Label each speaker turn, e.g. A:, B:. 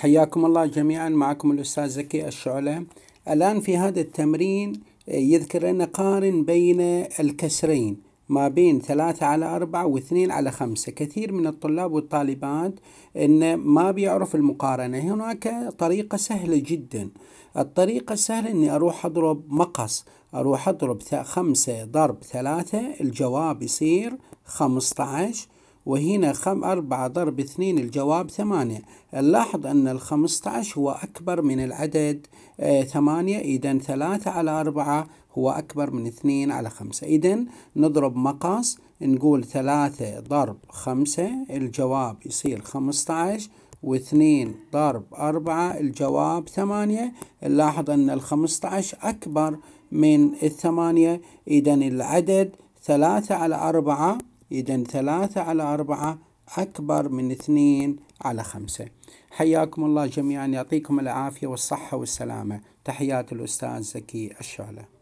A: حياكم الله جميعا معكم الأستاذ زكي الشعلة الآن في هذا التمرين آه، يذكر لنا قارن بين الكسرين ما بين ثلاثة على أربعة واثنين على خمسة كثير من الطلاب والطالبات أن ما بيعرف المقارنة هناك طريقة سهلة جدا الطريقة السهلة أني أروح أضرب مقص أروح أضرب خمسة ضرب ثلاثة الجواب يصير خمسة عشر وهنا خم أربعة ضرب اثنين الجواب ثمانية نلاحظ أن الخمسة عشر هو أكبر من العدد آه، ثمانية إذا ثلاثة على أربعة هو أكبر من اثنين على خمسة إذا نضرب مقاس نقول ثلاثة ضرب خمسة الجواب يصير خمسة عشر واثنين ضرب أربعة الجواب ثمانية نلاحظ أن الخمسة عشر أكبر من الثمانية إذا العدد ثلاثة على أربعة إذا ثلاثة على أربعة أكبر من اثنين على خمسة حياكم الله جميعا يعطيكم العافية والصحة والسلامة تحيات الأستاذ زكي الشعلة